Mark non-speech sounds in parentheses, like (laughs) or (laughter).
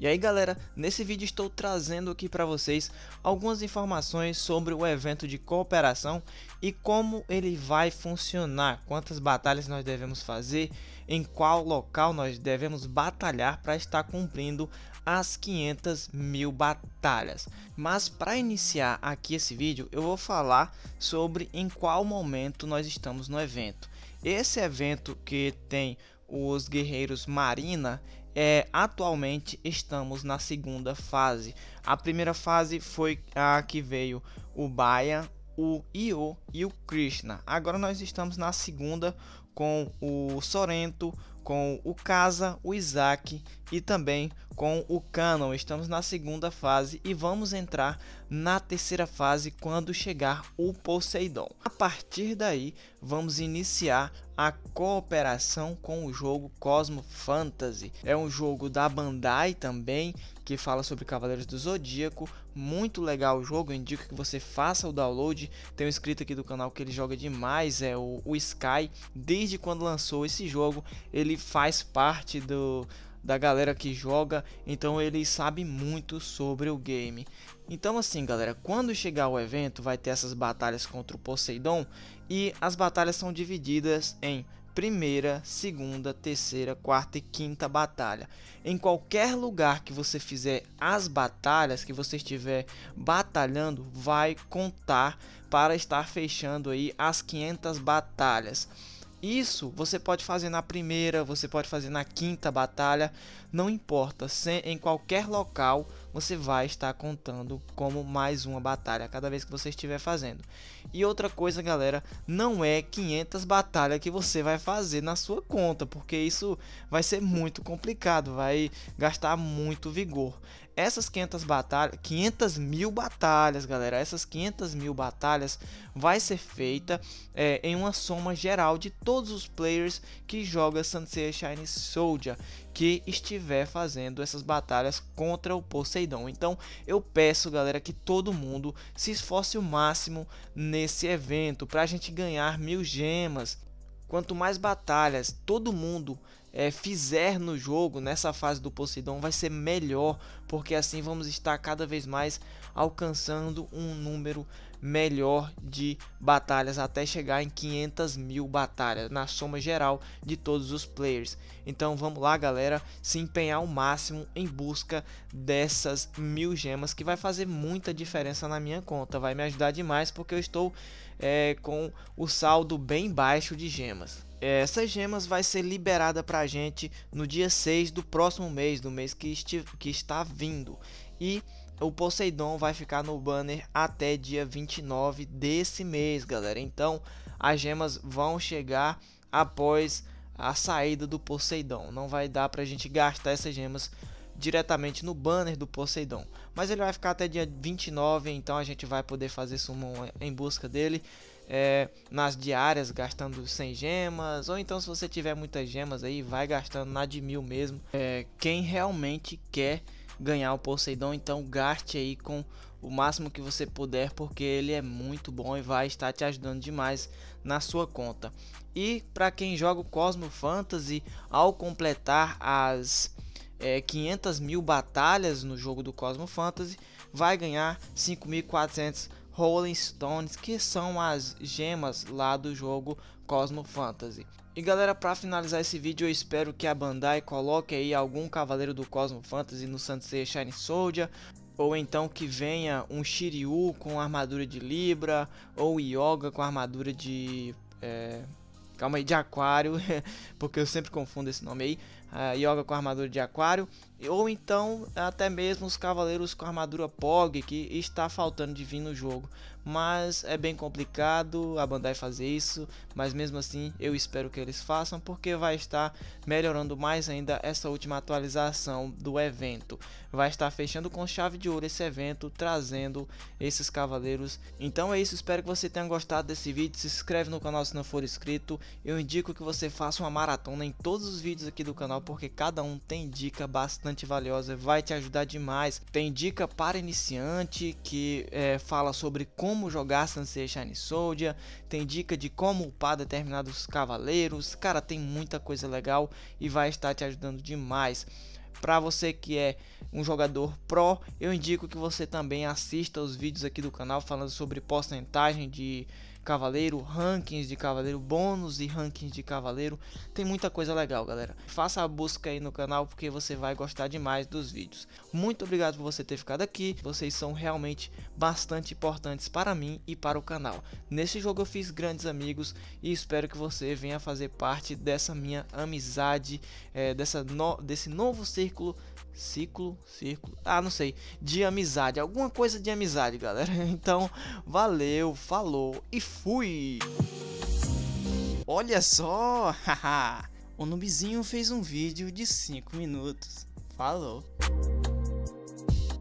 E aí galera, nesse vídeo estou trazendo aqui para vocês algumas informações sobre o evento de cooperação e como ele vai funcionar, quantas batalhas nós devemos fazer, em qual local nós devemos batalhar para estar cumprindo as 500 mil batalhas. Mas para iniciar aqui esse vídeo, eu vou falar sobre em qual momento nós estamos no evento. Esse evento que tem os guerreiros Marina, é, atualmente estamos na segunda fase. A primeira fase foi a que veio o Baia, o Io e o Krishna. Agora nós estamos na segunda com o Sorento, com o Casa, o Isaac e também com o Canon. Estamos na segunda fase e vamos entrar na terceira fase quando chegar o Poseidon. A partir daí, vamos iniciar a cooperação com o jogo Cosmo Fantasy. É um jogo da Bandai também, que fala sobre Cavaleiros do Zodíaco. Muito legal o jogo, eu indico que você faça o download. Tem um inscrito aqui do canal que ele joga demais, é o, o Sky. Desde quando lançou esse jogo, ele faz parte do da galera que joga, então ele sabe muito sobre o game. Então assim galera, quando chegar o evento vai ter essas batalhas contra o Poseidon e as batalhas são divididas em primeira, segunda, terceira, quarta e quinta batalha. Em qualquer lugar que você fizer as batalhas, que você estiver batalhando, vai contar para estar fechando aí as 500 batalhas. Isso você pode fazer na primeira, você pode fazer na quinta batalha, não importa, em qualquer local você vai estar contando como mais uma batalha cada vez que você estiver fazendo. E outra coisa, galera, não é 500 batalhas que você vai fazer na sua conta, porque isso vai ser muito complicado, vai gastar muito vigor. Essas 500 batalhas, 500 mil batalhas, galera, essas 500 mil batalhas vai ser feita é, em uma soma geral de todos os players que joga Sunset Shine Soldier que estiver fazendo essas batalhas contra o Poseidon. Então eu peço, galera, que todo mundo se esforce o máximo nesse evento para a gente ganhar mil gemas. Quanto mais batalhas todo mundo é, fizer no jogo, nessa fase do Poseidon, vai ser melhor, porque assim vamos estar cada vez mais alcançando um número melhor de batalhas até chegar em 500 mil batalhas na soma geral de todos os players. Então vamos lá, galera, se empenhar ao máximo em busca dessas mil gemas que vai fazer muita diferença na minha conta, vai me ajudar demais porque eu estou é, com o saldo bem baixo de gemas essas gemas vai ser liberada pra gente no dia 6 do próximo mês, do mês que, que está vindo. E o Poseidon vai ficar no banner até dia 29 desse mês, galera. Então, as gemas vão chegar após a saída do Poseidon. Não vai dar pra gente gastar essas gemas diretamente no banner do Poseidon. Mas ele vai ficar até dia 29, então a gente vai poder fazer summon em busca dele é, nas diárias gastando 100 gemas, ou então se você tiver muitas gemas aí, vai gastando na de mil mesmo. É, quem realmente quer ganhar o Poseidon, então gaste aí com o máximo que você puder, porque ele é muito bom e vai estar te ajudando demais na sua conta. E para quem joga o Cosmo Fantasy, ao completar as é, 500 mil batalhas no jogo do Cosmo Fantasy, vai ganhar 5.400 Rolling Stones, que são as gemas lá do jogo Cosmo Fantasy. E galera, para finalizar esse vídeo, eu espero que a Bandai coloque aí algum Cavaleiro do Cosmo Fantasy no Sansei Shining Soldier, ou então que venha um Shiryu com armadura de Libra, ou Yoga com armadura de... É... Calma aí, de Aquário, (laughs) porque eu sempre confundo esse nome aí. É, yoga com armadura de aquário, ou então até mesmo os cavaleiros com armadura Pog, que está faltando de vir no jogo. Mas é bem complicado a Bandai fazer isso, mas mesmo assim eu espero que eles façam, porque vai estar melhorando mais ainda essa última atualização do evento. Vai estar fechando com chave de ouro esse evento, trazendo esses cavaleiros. Então é isso, espero que você tenha gostado desse vídeo, se inscreve no canal se não for inscrito. Eu indico que você faça uma maratona em todos os vídeos aqui do canal canal porque cada um tem dica bastante valiosa, vai te ajudar demais. Tem dica para iniciante que é, fala sobre como jogar Sansei Shine Soldier, tem dica de como upar determinados cavaleiros, cara, tem muita coisa legal e vai estar te ajudando demais. Para você que é um jogador pro, eu indico que você também assista os vídeos aqui do canal falando sobre porcentagem de cavaleiro, rankings de cavaleiro, bônus e rankings de cavaleiro. Tem muita coisa legal, galera. Faça a busca aí no canal porque você vai gostar demais dos vídeos. Muito obrigado por você ter ficado aqui. Vocês são realmente bastante importantes para mim e para o canal. Nesse jogo eu fiz grandes amigos e espero que você venha fazer parte dessa minha amizade, é, dessa no, desse novo círculo ciclo, círculo, ah, não sei, de amizade, alguma coisa de amizade, galera. (laughs) Então, valeu, falou e fui! Olha só! (laughs) Haha! o Nubizinho fez um vídeo de 5 minutos. Falou!